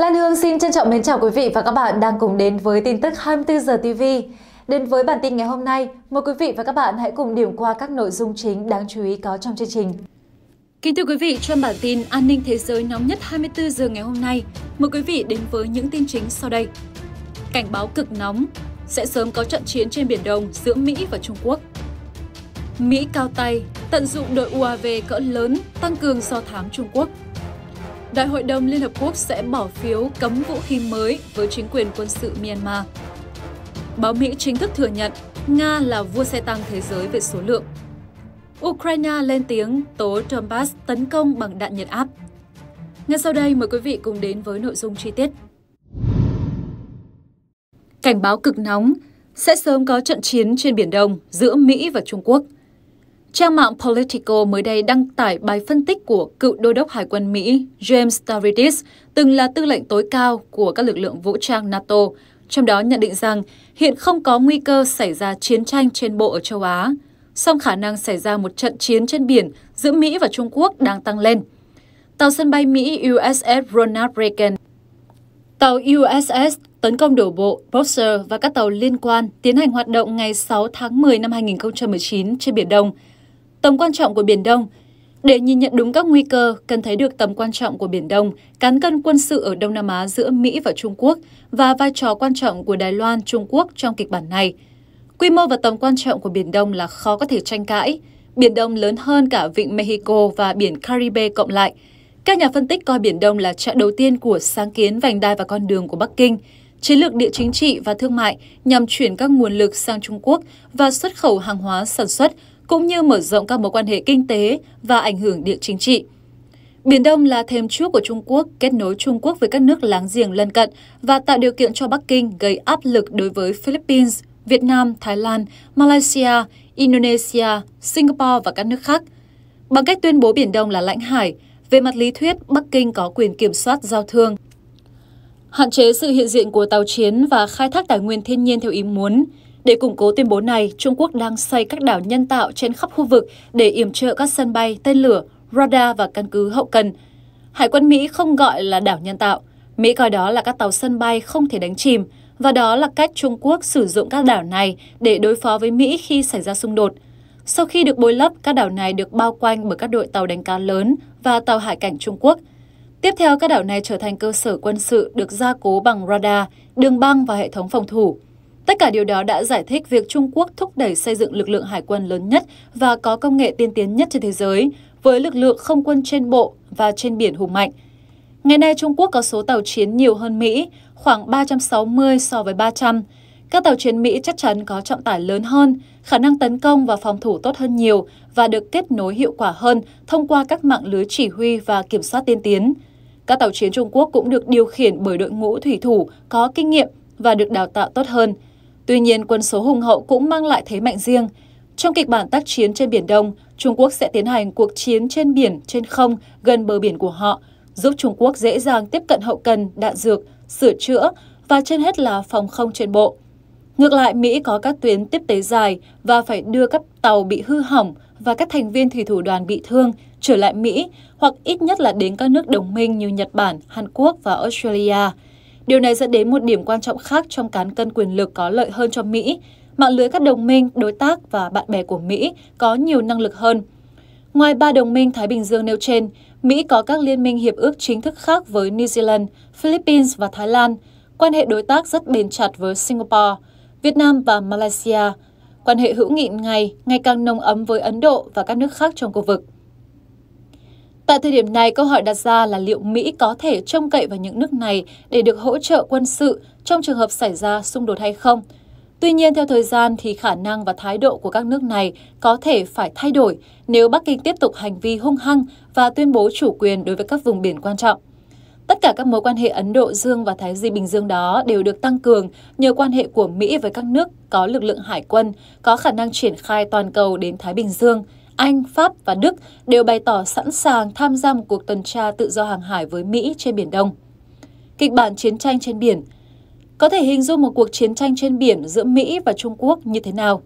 Lan Hương xin trân trọng mến chào quý vị và các bạn đang cùng đến với tin tức 24 giờ TV. Đến với bản tin ngày hôm nay, mời quý vị và các bạn hãy cùng điểm qua các nội dung chính đáng chú ý có trong chương trình. Kính thưa quý vị, trong bản tin An ninh thế giới nóng nhất 24 giờ ngày hôm nay, mời quý vị đến với những tin chính sau đây. Cảnh báo cực nóng, sẽ sớm có trận chiến trên Biển Đông giữa Mỹ và Trung Quốc. Mỹ cao tay, tận dụng đội UAV cỡ lớn tăng cường do thám Trung Quốc – Đại hội đồng Liên Hợp Quốc sẽ bỏ phiếu cấm vũ khí mới với chính quyền quân sự Myanmar. Báo Mỹ chính thức thừa nhận Nga là vua xe tăng thế giới về số lượng. Ukraine lên tiếng tố Donbass tấn công bằng đạn nhiệt áp. Ngay sau đây mời quý vị cùng đến với nội dung chi tiết. Cảnh báo cực nóng sẽ sớm có trận chiến trên Biển Đông giữa Mỹ và Trung Quốc – Trang mạng Politico mới đây đăng tải bài phân tích của cựu đô đốc Hải quân Mỹ James Stavridis, từng là tư lệnh tối cao của các lực lượng vũ trang NATO, trong đó nhận định rằng hiện không có nguy cơ xảy ra chiến tranh trên bộ ở châu Á, song khả năng xảy ra một trận chiến trên biển giữa Mỹ và Trung Quốc đang tăng lên. Tàu sân bay Mỹ USS Ronald Reagan Tàu USS tấn công đổ bộ Boxer và các tàu liên quan tiến hành hoạt động ngày 6 tháng 10 năm 2019 trên Biển Đông – Tầm quan trọng của Biển Đông Để nhìn nhận đúng các nguy cơ, cần thấy được tầm quan trọng của Biển Đông, cán cân quân sự ở Đông Nam Á giữa Mỹ và Trung Quốc và vai trò quan trọng của Đài Loan, Trung Quốc trong kịch bản này. Quy mô và tầm quan trọng của Biển Đông là khó có thể tranh cãi. Biển Đông lớn hơn cả vịnh Mexico và biển Caribe cộng lại. Các nhà phân tích coi Biển Đông là chặng đầu tiên của sáng kiến vành đai và con đường của Bắc Kinh, chiến lược địa chính trị và thương mại nhằm chuyển các nguồn lực sang Trung Quốc và xuất khẩu hàng hóa sản xuất cũng như mở rộng các mối quan hệ kinh tế và ảnh hưởng địa chính trị. Biển Đông là thêm chuốc của Trung Quốc, kết nối Trung Quốc với các nước láng giềng lân cận và tạo điều kiện cho Bắc Kinh gây áp lực đối với Philippines, Việt Nam, Thái Lan, Malaysia, Indonesia, Singapore và các nước khác. Bằng cách tuyên bố Biển Đông là lãnh hải, về mặt lý thuyết, Bắc Kinh có quyền kiểm soát giao thương, hạn chế sự hiện diện của tàu chiến và khai thác tài nguyên thiên nhiên theo ý muốn. Để củng cố tuyên bố này, Trung Quốc đang xây các đảo nhân tạo trên khắp khu vực để yểm trợ các sân bay, tên lửa, radar và căn cứ hậu cần. Hải quân Mỹ không gọi là đảo nhân tạo. Mỹ coi đó là các tàu sân bay không thể đánh chìm, và đó là cách Trung Quốc sử dụng các đảo này để đối phó với Mỹ khi xảy ra xung đột. Sau khi được bồi lấp, các đảo này được bao quanh bởi các đội tàu đánh cá lớn và tàu hải cảnh Trung Quốc. Tiếp theo, các đảo này trở thành cơ sở quân sự được gia cố bằng radar, đường băng và hệ thống phòng thủ. Tất cả điều đó đã giải thích việc Trung Quốc thúc đẩy xây dựng lực lượng hải quân lớn nhất và có công nghệ tiên tiến nhất trên thế giới, với lực lượng không quân trên bộ và trên biển hùng mạnh. Ngày nay Trung Quốc có số tàu chiến nhiều hơn Mỹ, khoảng 360 so với 300. Các tàu chiến Mỹ chắc chắn có trọng tải lớn hơn, khả năng tấn công và phòng thủ tốt hơn nhiều và được kết nối hiệu quả hơn thông qua các mạng lưới chỉ huy và kiểm soát tiên tiến. Các tàu chiến Trung Quốc cũng được điều khiển bởi đội ngũ thủy thủ có kinh nghiệm và được đào tạo tốt hơn – Tuy nhiên, quân số hùng hậu cũng mang lại thế mạnh riêng. Trong kịch bản tác chiến trên Biển Đông, Trung Quốc sẽ tiến hành cuộc chiến trên biển, trên không, gần bờ biển của họ, giúp Trung Quốc dễ dàng tiếp cận hậu cần, đạn dược, sửa chữa và trên hết là phòng không trên bộ. Ngược lại, Mỹ có các tuyến tiếp tế dài và phải đưa các tàu bị hư hỏng và các thành viên thủy thủ đoàn bị thương trở lại Mỹ hoặc ít nhất là đến các nước đồng minh như Nhật Bản, Hàn Quốc và Australia – Điều này dẫn đến một điểm quan trọng khác trong cán cân quyền lực có lợi hơn cho Mỹ. Mạng lưới các đồng minh, đối tác và bạn bè của Mỹ có nhiều năng lực hơn. Ngoài ba đồng minh Thái Bình Dương nêu trên, Mỹ có các liên minh hiệp ước chính thức khác với New Zealand, Philippines và Thái Lan, quan hệ đối tác rất bền chặt với Singapore, Việt Nam và Malaysia, quan hệ hữu nghị ngày ngày càng nồng ấm với Ấn Độ và các nước khác trong khu vực. Tại thời điểm này, câu hỏi đặt ra là liệu Mỹ có thể trông cậy vào những nước này để được hỗ trợ quân sự trong trường hợp xảy ra xung đột hay không? Tuy nhiên, theo thời gian thì khả năng và thái độ của các nước này có thể phải thay đổi nếu Bắc Kinh tiếp tục hành vi hung hăng và tuyên bố chủ quyền đối với các vùng biển quan trọng. Tất cả các mối quan hệ Ấn Độ Dương và Thái Bình Dương đó đều được tăng cường nhờ quan hệ của Mỹ với các nước có lực lượng hải quân, có khả năng triển khai toàn cầu đến Thái Bình Dương – anh, Pháp và Đức đều bày tỏ sẵn sàng tham gia một cuộc tuần tra tự do hàng hải với Mỹ trên Biển Đông. Kịch bản chiến tranh trên biển Có thể hình dung một cuộc chiến tranh trên biển giữa Mỹ và Trung Quốc như thế nào?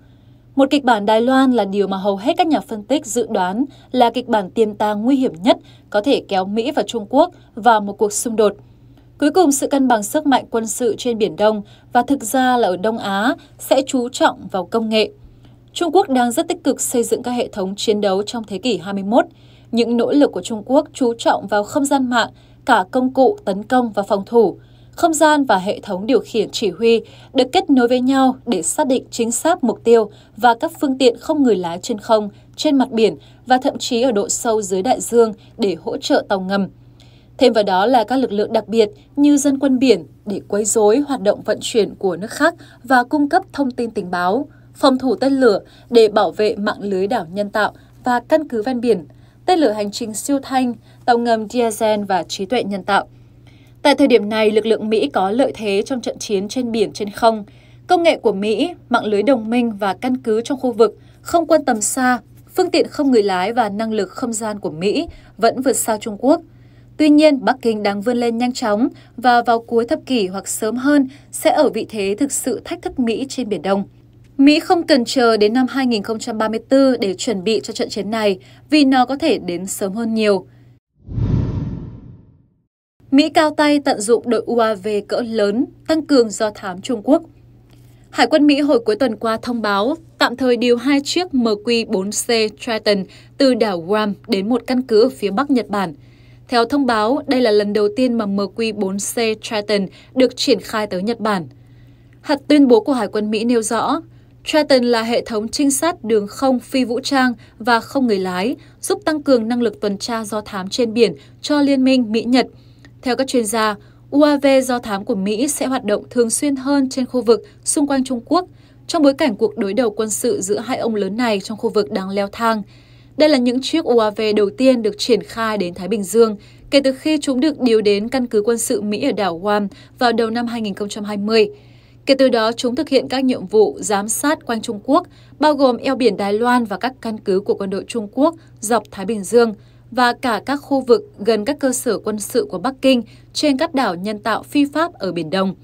Một kịch bản Đài Loan là điều mà hầu hết các nhà phân tích dự đoán là kịch bản tiềm tàng nguy hiểm nhất có thể kéo Mỹ và Trung Quốc vào một cuộc xung đột. Cuối cùng, sự cân bằng sức mạnh quân sự trên Biển Đông và thực ra là ở Đông Á sẽ chú trọng vào công nghệ – Trung Quốc đang rất tích cực xây dựng các hệ thống chiến đấu trong thế kỷ 21. Những nỗ lực của Trung Quốc chú trọng vào không gian mạng, cả công cụ tấn công và phòng thủ. Không gian và hệ thống điều khiển chỉ huy được kết nối với nhau để xác định chính xác mục tiêu và các phương tiện không người lái trên không, trên mặt biển và thậm chí ở độ sâu dưới đại dương để hỗ trợ tàu ngầm. Thêm vào đó là các lực lượng đặc biệt như dân quân biển để quấy rối hoạt động vận chuyển của nước khác và cung cấp thông tin tình báo phòng thủ tên lửa để bảo vệ mạng lưới đảo nhân tạo và căn cứ ven biển, tên lửa hành trình siêu thanh, tàu ngầm diesel và trí tuệ nhân tạo. Tại thời điểm này, lực lượng Mỹ có lợi thế trong trận chiến trên biển trên không. Công nghệ của Mỹ, mạng lưới đồng minh và căn cứ trong khu vực không quan tầm xa, phương tiện không người lái và năng lực không gian của Mỹ vẫn vượt xa Trung Quốc. Tuy nhiên, Bắc Kinh đang vươn lên nhanh chóng và vào cuối thập kỷ hoặc sớm hơn sẽ ở vị thế thực sự thách thức Mỹ trên Biển Đông. Mỹ không cần chờ đến năm 2034 để chuẩn bị cho trận chiến này vì nó có thể đến sớm hơn nhiều. Mỹ cao tay tận dụng đội UAV cỡ lớn tăng cường do thám Trung Quốc. Hải quân Mỹ hồi cuối tuần qua thông báo tạm thời điều hai chiếc MQ-4C Triton từ đảo Guam đến một căn cứ ở phía bắc Nhật Bản. Theo thông báo, đây là lần đầu tiên mà MQ-4C Triton được triển khai tới Nhật Bản. Hạt tuyên bố của Hải quân Mỹ nêu rõ, Triton là hệ thống trinh sát đường không phi vũ trang và không người lái, giúp tăng cường năng lực tuần tra do thám trên biển cho Liên minh Mỹ-Nhật. Theo các chuyên gia, UAV do thám của Mỹ sẽ hoạt động thường xuyên hơn trên khu vực xung quanh Trung Quốc, trong bối cảnh cuộc đối đầu quân sự giữa hai ông lớn này trong khu vực đang leo thang. Đây là những chiếc UAV đầu tiên được triển khai đến Thái Bình Dương kể từ khi chúng được điều đến căn cứ quân sự Mỹ ở đảo Guam vào đầu năm 2020. Kể từ đó, chúng thực hiện các nhiệm vụ giám sát quanh Trung Quốc, bao gồm eo biển Đài Loan và các căn cứ của quân đội Trung Quốc dọc Thái Bình Dương và cả các khu vực gần các cơ sở quân sự của Bắc Kinh trên các đảo nhân tạo phi pháp ở Biển Đông.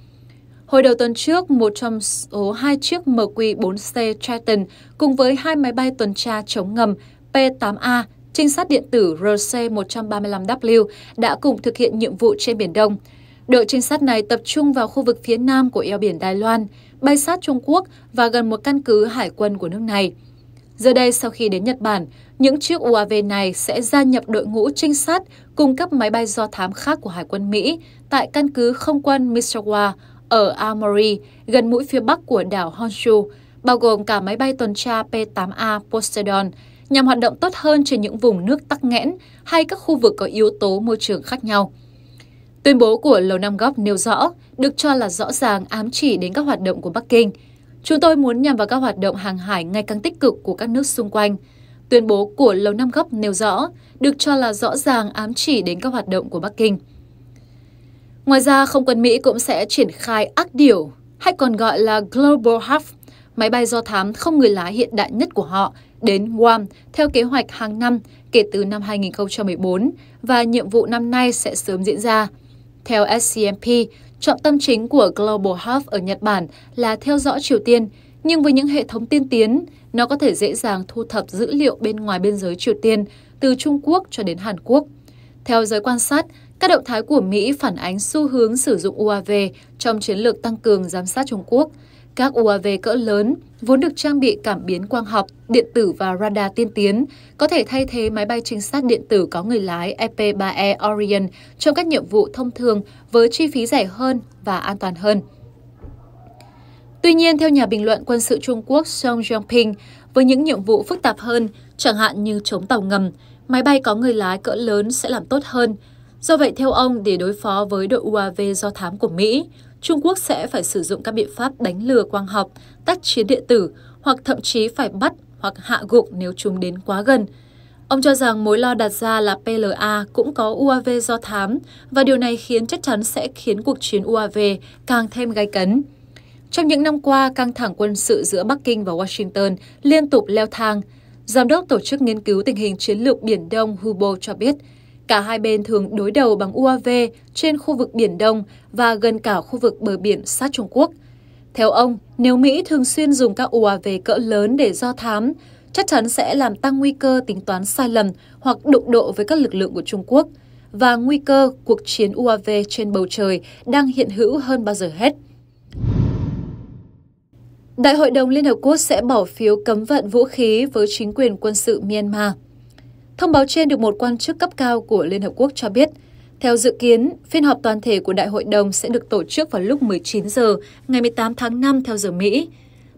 Hồi đầu tuần trước, một trong số hai chiếc MQ-4C Triton cùng với hai máy bay tuần tra chống ngầm P-8A trinh sát điện tử RC-135W đã cùng thực hiện nhiệm vụ trên Biển Đông – Đội trinh sát này tập trung vào khu vực phía nam của eo biển Đài Loan, bay sát Trung Quốc và gần một căn cứ hải quân của nước này. Giờ đây, sau khi đến Nhật Bản, những chiếc UAV này sẽ gia nhập đội ngũ trinh sát cùng các máy bay do thám khác của Hải quân Mỹ tại căn cứ không quân Misawa ở Aomori, gần mũi phía bắc của đảo Honshu, bao gồm cả máy bay tuần tra P-8A Poseidon, nhằm hoạt động tốt hơn trên những vùng nước tắc nghẽn hay các khu vực có yếu tố môi trường khác nhau. Tuyên bố của Lầu Năm Góc nêu rõ, được cho là rõ ràng ám chỉ đến các hoạt động của Bắc Kinh. Chúng tôi muốn nhằm vào các hoạt động hàng hải ngày càng tích cực của các nước xung quanh. Tuyên bố của Lầu Năm Góc nêu rõ, được cho là rõ ràng ám chỉ đến các hoạt động của Bắc Kinh. Ngoài ra, không quân Mỹ cũng sẽ triển khai ác điểu, hay còn gọi là Global Hawk, máy bay do thám không người lái hiện đại nhất của họ, đến Guam theo kế hoạch hàng năm kể từ năm 2014 và nhiệm vụ năm nay sẽ sớm diễn ra. Theo SCMP, trọng tâm chính của Global Hub ở Nhật Bản là theo dõi Triều Tiên, nhưng với những hệ thống tiên tiến, nó có thể dễ dàng thu thập dữ liệu bên ngoài biên giới Triều Tiên, từ Trung Quốc cho đến Hàn Quốc. Theo giới quan sát, các động thái của Mỹ phản ánh xu hướng sử dụng UAV trong chiến lược tăng cường giám sát Trung Quốc – các UAV cỡ lớn vốn được trang bị cảm biến quang học, điện tử và radar tiên tiến, có thể thay thế máy bay trinh sát điện tử có người lái EP-3E e Orion trong các nhiệm vụ thông thường với chi phí rẻ hơn và an toàn hơn. Tuy nhiên, theo nhà bình luận quân sự Trung Quốc Song Jiangping, với những nhiệm vụ phức tạp hơn, chẳng hạn như chống tàu ngầm, máy bay có người lái cỡ lớn sẽ làm tốt hơn. Do vậy, theo ông, để đối phó với đội UAV do thám của Mỹ, Trung Quốc sẽ phải sử dụng các biện pháp đánh lừa quang học, tác chiến điện tử hoặc thậm chí phải bắt hoặc hạ gục nếu chúng đến quá gần. Ông cho rằng mối lo đặt ra là PLA cũng có UAV do thám và điều này khiến chắc chắn sẽ khiến cuộc chiến UAV càng thêm gay cấn. Trong những năm qua, căng thẳng quân sự giữa Bắc Kinh và Washington liên tục leo thang. Giám đốc Tổ chức Nghiên cứu Tình hình Chiến lược Biển Đông Hubo cho biết, Cả hai bên thường đối đầu bằng UAV trên khu vực Biển Đông và gần cả khu vực bờ biển sát Trung Quốc. Theo ông, nếu Mỹ thường xuyên dùng các UAV cỡ lớn để do thám, chắc chắn sẽ làm tăng nguy cơ tính toán sai lầm hoặc đụng độ với các lực lượng của Trung Quốc và nguy cơ cuộc chiến UAV trên bầu trời đang hiện hữu hơn bao giờ hết. Đại hội đồng Liên Hợp Quốc sẽ bỏ phiếu cấm vận vũ khí với chính quyền quân sự Myanmar. Thông báo trên được một quan chức cấp cao của Liên Hợp Quốc cho biết. Theo dự kiến, phiên họp toàn thể của Đại hội đồng sẽ được tổ chức vào lúc 19 giờ ngày 18 tháng 5 theo giờ Mỹ.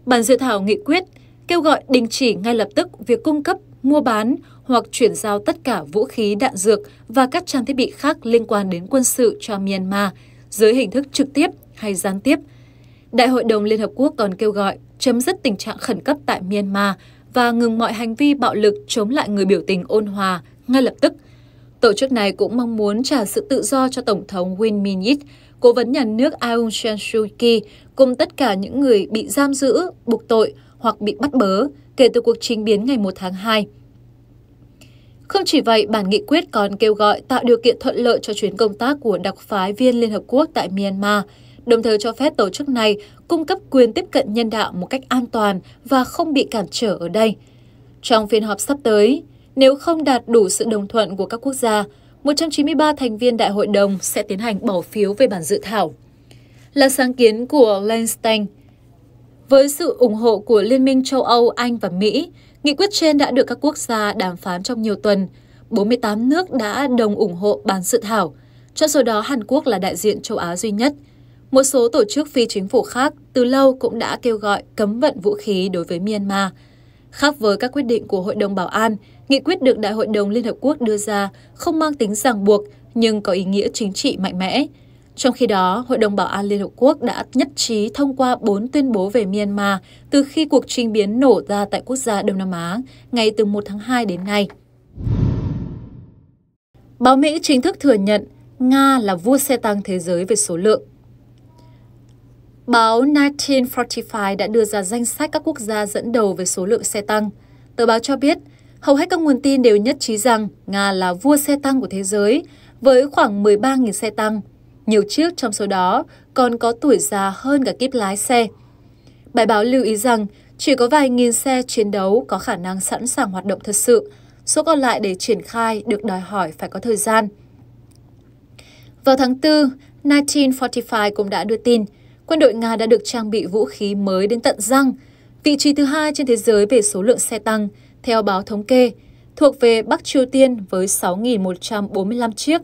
Bản dự thảo nghị quyết kêu gọi đình chỉ ngay lập tức việc cung cấp, mua bán hoặc chuyển giao tất cả vũ khí đạn dược và các trang thiết bị khác liên quan đến quân sự cho Myanmar dưới hình thức trực tiếp hay gián tiếp. Đại hội đồng Liên Hợp Quốc còn kêu gọi chấm dứt tình trạng khẩn cấp tại Myanmar và ngừng mọi hành vi bạo lực chống lại người biểu tình ôn hòa ngay lập tức. Tổ chức này cũng mong muốn trả sự tự do cho Tổng thống Win Min Yit, cố vấn nhà nước Aung San Suu Kyi cùng tất cả những người bị giam giữ, buộc tội hoặc bị bắt bớ kể từ cuộc trình biến ngày 1 tháng 2. Không chỉ vậy, bản nghị quyết còn kêu gọi tạo điều kiện thuận lợi cho chuyến công tác của đặc phái viên Liên Hợp Quốc tại Myanmar – đồng thời cho phép tổ chức này cung cấp quyền tiếp cận nhân đạo một cách an toàn và không bị cản trở ở đây. Trong phiên họp sắp tới, nếu không đạt đủ sự đồng thuận của các quốc gia, 193 thành viên đại hội đồng sẽ tiến hành bỏ phiếu về bản dự thảo. Là sáng kiến của Lenstein. Với sự ủng hộ của Liên minh châu Âu, Anh và Mỹ, nghị quyết trên đã được các quốc gia đàm phán trong nhiều tuần. 48 nước đã đồng ủng hộ bản dự thảo, trong số đó Hàn Quốc là đại diện châu Á duy nhất – một số tổ chức phi chính phủ khác từ lâu cũng đã kêu gọi cấm vận vũ khí đối với Myanmar. Khác với các quyết định của Hội đồng Bảo an, nghị quyết được Đại hội đồng Liên Hợp Quốc đưa ra không mang tính ràng buộc nhưng có ý nghĩa chính trị mạnh mẽ. Trong khi đó, Hội đồng Bảo an Liên Hợp Quốc đã nhất trí thông qua 4 tuyên bố về Myanmar từ khi cuộc trình biến nổ ra tại quốc gia Đông Nam Á, ngày từ 1 tháng 2 đến nay. Báo Mỹ chính thức thừa nhận Nga là vua xe tăng thế giới về số lượng. Báo 1945 đã đưa ra danh sách các quốc gia dẫn đầu về số lượng xe tăng. Tờ báo cho biết, hầu hết các nguồn tin đều nhất trí rằng Nga là vua xe tăng của thế giới, với khoảng 13.000 xe tăng. Nhiều chiếc trong số đó còn có tuổi già hơn cả kíp lái xe. Bài báo lưu ý rằng chỉ có vài nghìn xe chiến đấu có khả năng sẵn sàng hoạt động thật sự, số còn lại để triển khai được đòi hỏi phải có thời gian. Vào tháng 4, 1945 cũng đã đưa tin quân đội Nga đã được trang bị vũ khí mới đến tận răng, vị trí thứ hai trên thế giới về số lượng xe tăng, theo báo thống kê, thuộc về Bắc Triều Tiên với 6.145 chiếc.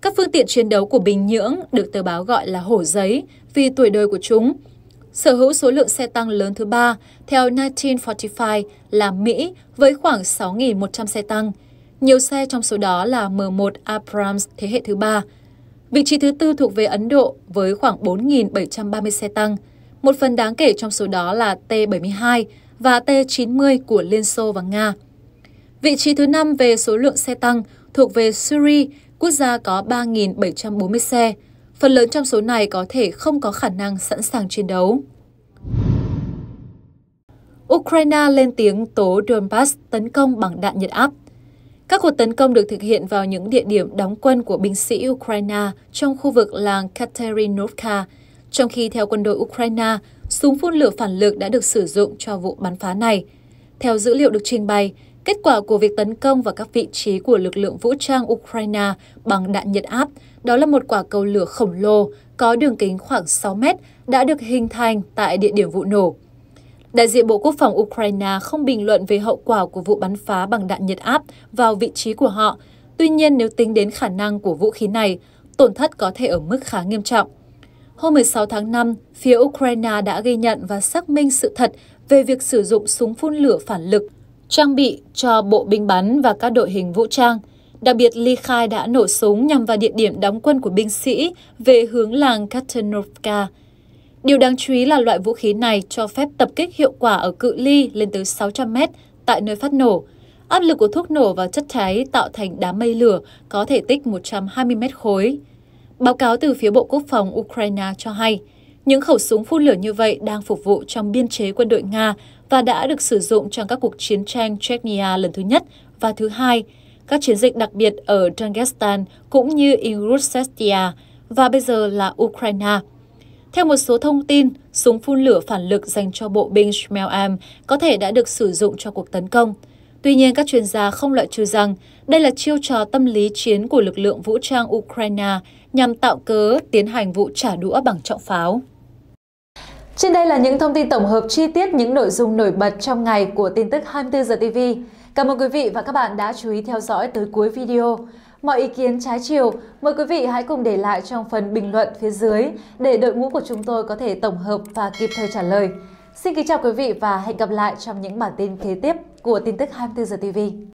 Các phương tiện chiến đấu của Bình Nhưỡng được tờ báo gọi là hổ giấy vì tuổi đời của chúng. Sở hữu số lượng xe tăng lớn thứ ba theo 1945 là Mỹ với khoảng 6.100 xe tăng. Nhiều xe trong số đó là M1 Abrams thế hệ thứ ba, Vị trí thứ tư thuộc về Ấn Độ với khoảng 4.730 xe tăng. Một phần đáng kể trong số đó là T-72 và T-90 của Liên Xô và Nga. Vị trí thứ năm về số lượng xe tăng thuộc về Syria, quốc gia có 3.740 xe. Phần lớn trong số này có thể không có khả năng sẵn sàng chiến đấu. Ukraine lên tiếng tố Donbass tấn công bằng đạn nhiệt áp – các cuộc tấn công được thực hiện vào những địa điểm đóng quân của binh sĩ Ukraine trong khu vực làng Katerinovka, trong khi theo quân đội Ukraine, súng phun lửa phản lực đã được sử dụng cho vụ bắn phá này. Theo dữ liệu được trình bày, kết quả của việc tấn công vào các vị trí của lực lượng vũ trang Ukraine bằng đạn nhiệt áp, đó là một quả cầu lửa khổng lồ có đường kính khoảng 6 mét đã được hình thành tại địa điểm vụ nổ. Đại diện Bộ Quốc phòng Ukraine không bình luận về hậu quả của vụ bắn phá bằng đạn nhiệt áp vào vị trí của họ. Tuy nhiên, nếu tính đến khả năng của vũ khí này, tổn thất có thể ở mức khá nghiêm trọng. Hôm 16 tháng 5, phía Ukraine đã ghi nhận và xác minh sự thật về việc sử dụng súng phun lửa phản lực, trang bị cho bộ binh bắn và các đội hình vũ trang. Đặc biệt, Ly Khai đã nổ súng nhằm vào địa điểm đóng quân của binh sĩ về hướng làng Katanovka, Điều đáng chú ý là loại vũ khí này cho phép tập kích hiệu quả ở cự ly lên tới 600 mét tại nơi phát nổ. Áp lực của thuốc nổ và chất cháy tạo thành đám mây lửa có thể tích 120 mét khối. Báo cáo từ phía Bộ Quốc phòng Ukraine cho hay, những khẩu súng phun lửa như vậy đang phục vụ trong biên chế quân đội Nga và đã được sử dụng trong các cuộc chiến tranh Chechnya lần thứ nhất và thứ hai, các chiến dịch đặc biệt ở Dagestan cũng như Ingushetia và bây giờ là Ukraine. Theo một số thông tin, súng phun lửa phản lực dành cho bộ binh Schmelm có thể đã được sử dụng cho cuộc tấn công. Tuy nhiên, các chuyên gia không loại trừ rằng đây là chiêu trò tâm lý chiến của lực lượng vũ trang Ukraine nhằm tạo cớ tiến hành vụ trả đũa bằng trọng pháo. Trên đây là những thông tin tổng hợp chi tiết những nội dung nổi bật trong ngày của tin tức 24 giờ TV. Cảm ơn quý vị và các bạn đã chú ý theo dõi tới cuối video. Mọi ý kiến trái chiều, mời quý vị hãy cùng để lại trong phần bình luận phía dưới để đội ngũ của chúng tôi có thể tổng hợp và kịp thời trả lời. Xin kính chào quý vị và hẹn gặp lại trong những bản tin kế tiếp của tin tức 24 giờ TV.